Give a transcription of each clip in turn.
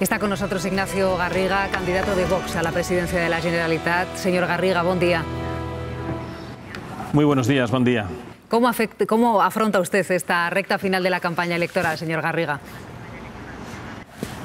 Está con nosotros Ignacio Garriga, candidato de Vox a la presidencia de la Generalitat. Señor Garriga, buen día. Muy buenos días, buen día. ¿Cómo, ¿Cómo afronta usted esta recta final de la campaña electoral, señor Garriga?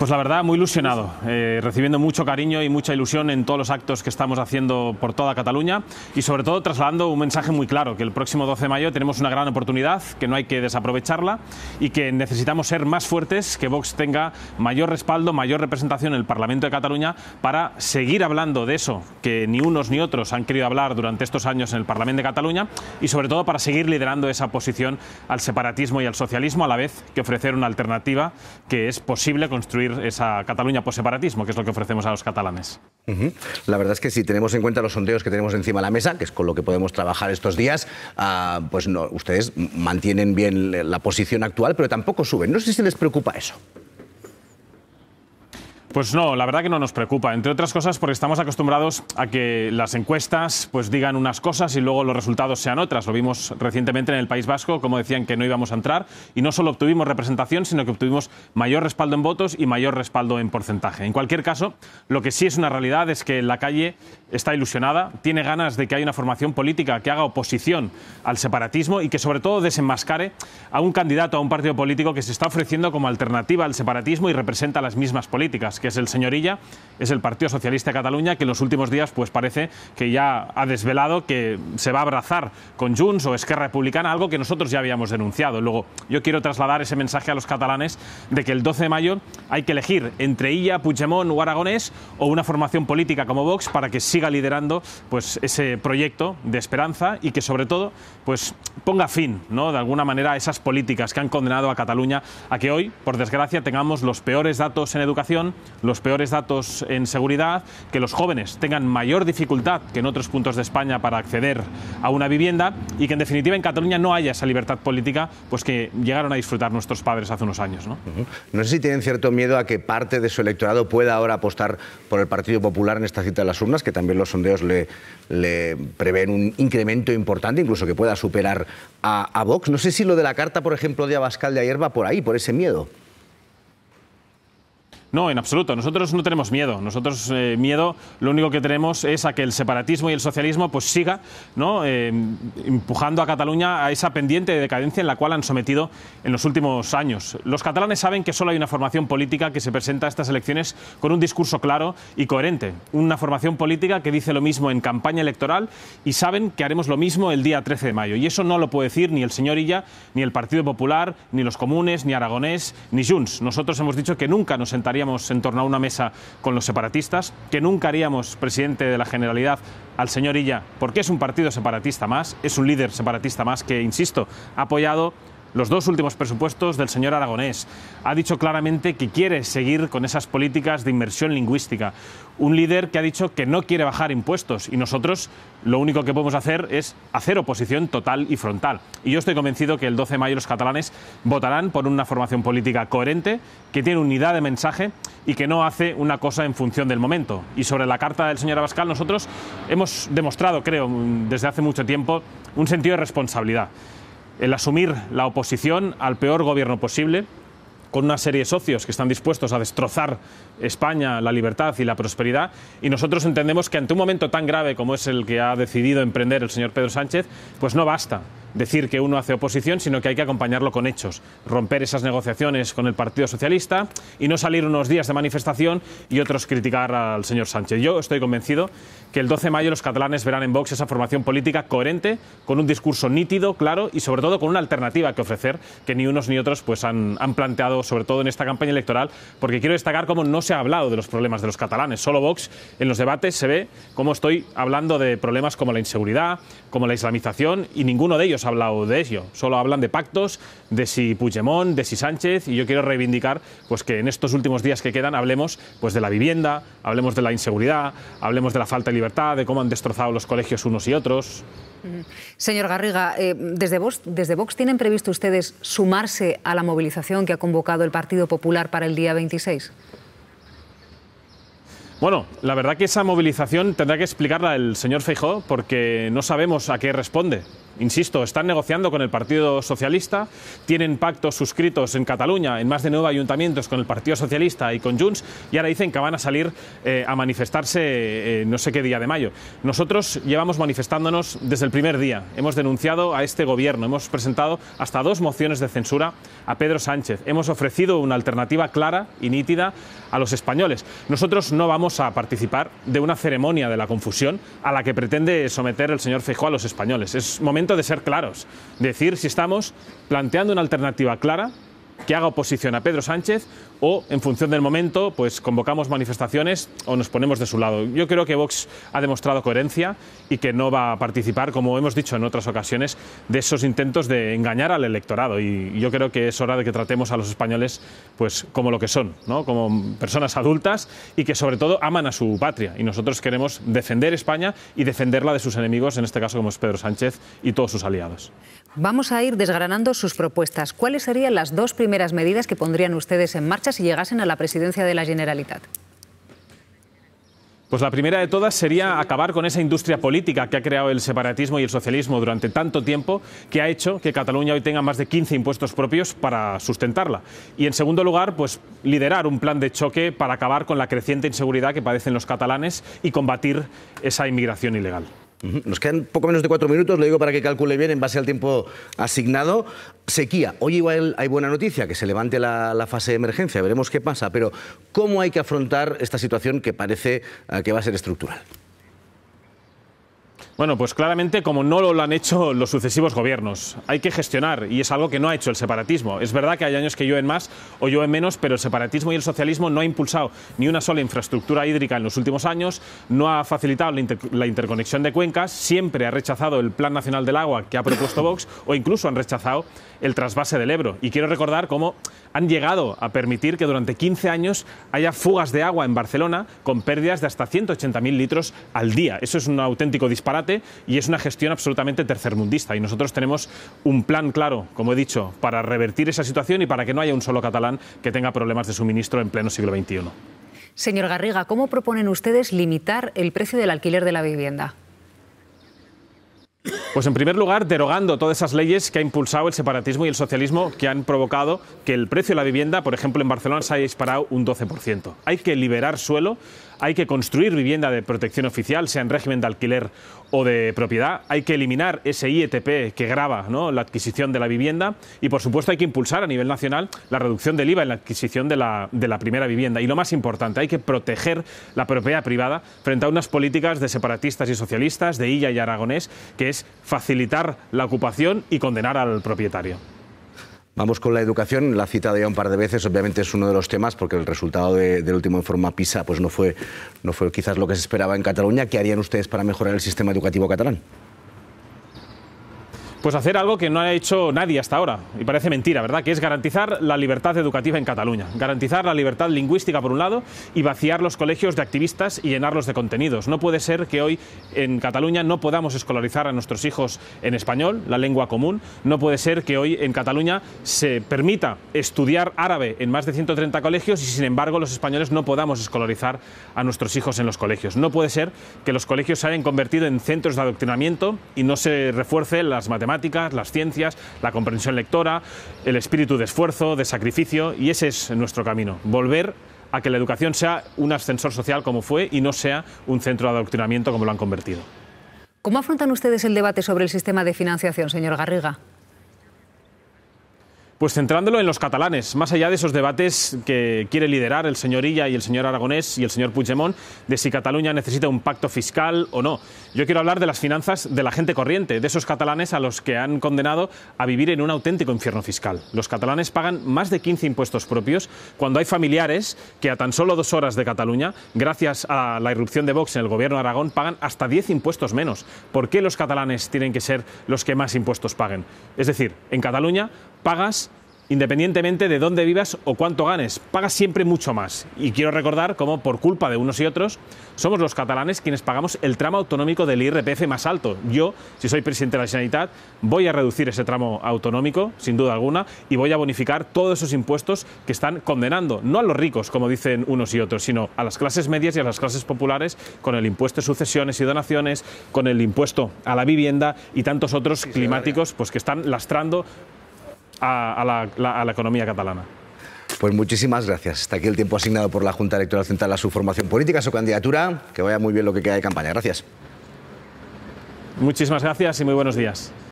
Pues la verdad, muy ilusionado, eh, recibiendo mucho cariño y mucha ilusión en todos los actos que estamos haciendo por toda Cataluña y sobre todo trasladando un mensaje muy claro, que el próximo 12 de mayo tenemos una gran oportunidad, que no hay que desaprovecharla y que necesitamos ser más fuertes, que Vox tenga mayor respaldo, mayor representación en el Parlamento de Cataluña para seguir hablando de eso que ni unos ni otros han querido hablar durante estos años en el Parlamento de Cataluña y sobre todo para seguir liderando esa posición al separatismo y al socialismo a la vez que ofrecer una alternativa que es posible construir esa Cataluña por separatismo, que es lo que ofrecemos a los catalanes. La verdad es que si tenemos en cuenta los sondeos que tenemos encima de la mesa, que es con lo que podemos trabajar estos días, ah, pues no, ustedes mantienen bien la posición actual, pero tampoco suben. No sé si les preocupa eso. Pues no, la verdad que no nos preocupa, entre otras cosas porque estamos acostumbrados a que las encuestas pues digan unas cosas y luego los resultados sean otras. Lo vimos recientemente en el País Vasco, como decían que no íbamos a entrar y no solo obtuvimos representación, sino que obtuvimos mayor respaldo en votos y mayor respaldo en porcentaje. En cualquier caso, lo que sí es una realidad es que la calle está ilusionada, tiene ganas de que haya una formación política que haga oposición al separatismo y que sobre todo desenmascare a un candidato a un partido político que se está ofreciendo como alternativa al separatismo y representa las mismas políticas que es el señorilla, es el Partido Socialista de Cataluña, que en los últimos días pues parece que ya ha desvelado que se va a abrazar con Junts o Esquerra Republicana, algo que nosotros ya habíamos denunciado. Luego, yo quiero trasladar ese mensaje a los catalanes de que el 12 de mayo hay que elegir entre Illa, Puigdemont o Aragonés o una formación política como Vox para que siga liderando pues ese proyecto de esperanza y que sobre todo pues ponga fin, ¿no? De alguna manera a esas políticas que han condenado a Cataluña a que hoy, por desgracia, tengamos los peores datos en educación, los peores datos en seguridad, que los jóvenes tengan mayor dificultad que en otros puntos de España para acceder a una vivienda y que en definitiva en Cataluña no haya esa libertad política pues que llegaron a disfrutar nuestros padres hace unos años. No, sé si tienen cierto miedo a que parte de su electorado pueda ahora apostar por el Partido Popular en esta cita de las urnas, que también los sondeos le, prevén un incremento importante, incluso que pueda superar a, a Vox. No sé si lo de la carta, por ejemplo, de Abascal de ayer va por ahí, por ese miedo. No, en absoluto. Nosotros no tenemos miedo. Nosotros eh, miedo lo único que tenemos es a que el separatismo y el socialismo pues siga ¿no? Eh, empujando a Cataluña a esa pendiente de decadencia en la cual han sometido en los últimos años. Los catalanes saben que solo hay una formación política que se presenta a estas elecciones con un discurso claro y coherente. Una formación política que dice lo mismo en campaña electoral y saben que haremos lo mismo el día 13 de mayo. Y eso no lo puede decir ni el señor Illa, ni el Partido Popular, ni los comunes, ni Aragonés, ni Junts. Nosotros hemos dicho que nunca nos sentaríamos en torno a una mesa con los separatistas, que nunca haríamos presidente de la Generalidad al señor Illa, porque es un partido separatista más, es un líder separatista más que, insisto, ha apoyado los dos últimos presupuestos del señor Aragonés. Ha dicho claramente que quiere seguir con esas políticas de inmersión lingüística. Un líder que ha dicho que no quiere bajar impuestos y nosotros lo único que podemos hacer es hacer oposición total y frontal. Y yo estoy convencido que el 12 de mayo los catalanes votarán por una formación política coherente, que tiene unidad de mensaje y que no hace una cosa en función del momento. Y sobre la carta del señor Abascal nosotros hemos demostrado, creo, desde hace mucho tiempo un sentido de responsabilidad el asumir la oposición al peor gobierno posible, con una serie de socios que están dispuestos a destrozar España, la libertad y la prosperidad. Y nosotros entendemos que ante un momento tan grave como es el que ha decidido emprender el señor Pedro Sánchez, pues no basta decir que uno hace oposición, sino que hay que acompañarlo con hechos, romper esas negociaciones con el Partido Socialista y no salir unos días de manifestación y otros criticar al señor Sánchez. Yo estoy convencido que el 12 de mayo los catalanes verán en Vox esa formación política coherente, con un discurso nítido, claro y sobre todo con una alternativa que ofrecer que ni unos ni otros pues han, han planteado sobre todo en esta campaña electoral, porque quiero destacar cómo no se ha hablado de los problemas de los catalanes. Solo Vox en los debates se ve cómo estoy hablando de problemas como la inseguridad, como la islamización, y ninguno de ellos ha hablado de ello. Solo hablan de pactos, de si Puigdemont, de si Sánchez, y yo quiero reivindicar pues, que en estos últimos días que quedan hablemos pues, de la vivienda, hablemos de la inseguridad, hablemos de la falta de libertad, de cómo han destrozado los colegios unos y otros. Señor Garriga, eh, desde, Vox, desde tienen previsto ustedes sumarse a la movilización que ha convocado el Partido Popular para el día 26. Bueno, la verdad que esa movilización tendrá que explicarla el señor Feijó porque no sabemos a qué responde. Insisto, están negociando con el Partido Socialista, tienen pactos suscritos en Cataluña, en más de nueve ayuntamientos con el Partido Socialista y con Junts, y ahora dicen que van a salir eh, a manifestarse eh, no sé qué día de mayo. Nosotros llevamos manifestándonos desde el primer día. Hemos denunciado a este gobierno, hemos presentado hasta dos mociones de censura a Pedro Sánchez. Hemos ofrecido una alternativa clara y nítida a los españoles. Nosotros no vamos a participar de una ceremonia de la confusión a la que pretende someter el señor Feijóo a los españoles. Es de ser claros, decir si estamos planteando una alternativa clara que haga oposición a Pedro Sánchez o, en función del momento, pues convocamos manifestaciones o nos ponemos de su lado. Yo creo que Vox ha demostrado coherencia y que no va a participar, como hemos dicho en otras ocasiones, de esos intentos de engañar al electorado. Y yo creo que es hora de que tratemos a los españoles pues, como lo que son, ¿no? como personas adultas y que, sobre todo, aman a su patria. Y nosotros queremos defender España y defenderla de sus enemigos, en este caso como es Pedro Sánchez y todos sus aliados. Vamos a ir desgranando sus propuestas. ¿Cuáles serían las dos primeras primeras medidas que pondrían ustedes en marcha si llegasen a la presidencia de la Generalitat? Pues la primera de todas sería acabar con esa industria política que ha creado el separatismo y el socialismo durante tanto tiempo que ha hecho que Cataluña hoy tenga más de 15 impuestos propios para sustentarla. Y en segundo lugar, pues liderar un plan de choque para acabar con la creciente inseguridad que padecen los catalanes y combatir esa inmigración ilegal. Nos quedan poco menos de cuatro minutos, lo digo para que calcule bien en base al tiempo asignado. Sequía. Hoy igual hay buena noticia, que se levante la, la fase de emergencia, veremos qué pasa, pero ¿cómo hay que afrontar esta situación que parece eh, que va a ser estructural? Bueno, pues claramente como no lo han hecho los sucesivos gobiernos. Hay que gestionar y es algo que no ha hecho el separatismo. Es verdad que hay años que llueven más o llueven menos, pero el separatismo y el socialismo no ha impulsado ni una sola infraestructura hídrica en los últimos años, no ha facilitado la, interconexión de cuencas, siempre ha rechazado el Plan Nacional del Agua que ha propuesto Vox o incluso han rechazado el trasvase del Ebro. Y quiero recordar cómo han llegado a permitir que durante 15 años haya fugas de agua en Barcelona con pérdidas de hasta 180.000 litros al día. Eso es un auténtico disparate y es una gestión absolutamente tercermundista. Y nosotros tenemos un plan claro, como he dicho, para revertir esa situación y para que no haya un solo catalán que tenga problemas de suministro en pleno siglo XXI. Señor Garriga, ¿cómo proponen ustedes limitar el precio del alquiler de la vivienda? Pues en primer lugar, derogando todas esas leyes que ha impulsado el separatismo y el socialismo que han provocado que el precio de la vivienda, por ejemplo, en Barcelona se haya disparado un 12%. Hay que liberar suelo hay que construir vivienda de protección oficial, sea en régimen de alquiler o de propiedad, hay que eliminar ese IETP que grava la adquisición de la vivienda y, por supuesto, hay que impulsar a nivel nacional la reducción del IVA en la adquisición de la, de la primera vivienda. Y lo más importante, hay que proteger la propiedad privada frente a unas políticas de separatistas y socialistas, de Illa y Aragonés, que es facilitar la ocupación y condenar al propietario. Vamos con la educación, la he citado ya un par de veces, obviamente es uno de los temas porque el resultado del último informe PISA pues no, fue, no fue quizás lo que se esperaba en Cataluña. ¿Qué harían ustedes para mejorar el sistema educativo catalán? pues hacer algo que no ha hecho nadie hasta ahora, y parece mentira, ¿verdad? Que es garantizar la libertad educativa en Cataluña, garantizar la libertad lingüística por un lado y vaciar los colegios de activistas y llenarlos de contenidos. No puede ser que hoy en Cataluña no podamos escolarizar a nuestros hijos en español, la lengua común, no puede ser que hoy en Cataluña se permita estudiar árabe en más de 130 colegios y sin embargo los españoles no podamos escolarizar a nuestros hijos en los colegios. No puede ser que los colegios se hayan convertido en centros de adoctrinamiento y no se refuerce las matemáticas las ciencias, la comprensión lectora, el espíritu de esfuerzo, de sacrificio, y ese es nuestro camino, volver a que la educación sea un ascensor social como fue y no sea un centro de adoctrinamiento como lo han convertido. ¿Cómo afrontan ustedes el debate sobre el sistema de financiación, señor Garriga? Pues centrándolo en los catalanes, más allá de esos debates que quiere liderar el señor Illa y el señor Aragonés y el señor Puigdemont de si Cataluña necesita un pacto fiscal o no. Yo quiero hablar de las finanzas de la gente corriente, de esos catalanes a los que han condenado a vivir en un auténtico infierno fiscal. Los catalanes pagan más de 15 impuestos propios cuando hay familiares que a tan solo dos horas de Cataluña, gracias a la irrupción de Vox en el gobierno de Aragón, pagan hasta 10 impuestos menos. ¿Por qué los catalanes tienen que ser los que más impuestos paguen? Es decir, en Cataluña pagas independientemente de dónde vivas o cuánto ganes, pagas siempre mucho más. Y quiero recordar cómo, por culpa de unos y otros, somos los catalanes quienes pagamos el tramo autonómico del IRPF más alto. Yo, si soy presidente de la Generalitat, voy a reducir ese tramo autonómico, sin duda alguna, y voy a bonificar todos esos impuestos que están condenando, no a los ricos, como dicen unos y otros, sino a las clases medias y a las clases populares, con el impuesto de sucesiones y donaciones, con el impuesto a la vivienda y tantos otros climáticos pues, que están lastrando a, la, la economía catalana. Pues muchísimas gracias. Hasta aquí el tiempo asignado por la Junta Electoral Central a su formación política, a su candidatura. Que vaya muy bien lo que queda de campaña. Gracias. Muchísimas gracias y muy buenos días.